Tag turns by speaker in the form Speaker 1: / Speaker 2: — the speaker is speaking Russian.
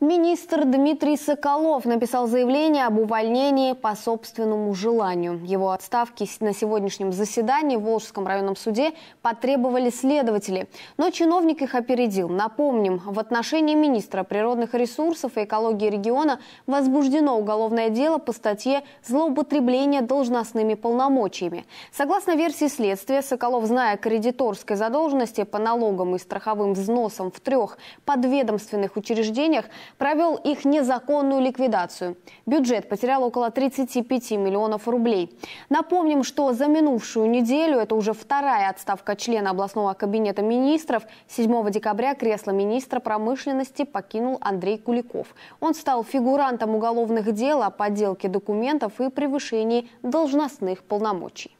Speaker 1: Министр Дмитрий Соколов написал заявление об увольнении по собственному желанию. Его отставки на сегодняшнем заседании в Волжском районном суде потребовали следователи. Но чиновник их опередил. Напомним, в отношении министра природных ресурсов и экологии региона возбуждено уголовное дело по статье «Злоупотребление должностными полномочиями». Согласно версии следствия, Соколов, зная о кредиторской задолженности по налогам и страховым взносам в трех подведомственных учреждениях, провел их незаконную ликвидацию. Бюджет потерял около 35 миллионов рублей. Напомним, что за минувшую неделю, это уже вторая отставка члена областного кабинета министров, 7 декабря кресло министра промышленности покинул Андрей Куликов. Он стал фигурантом уголовных дел о подделке документов и превышении должностных полномочий.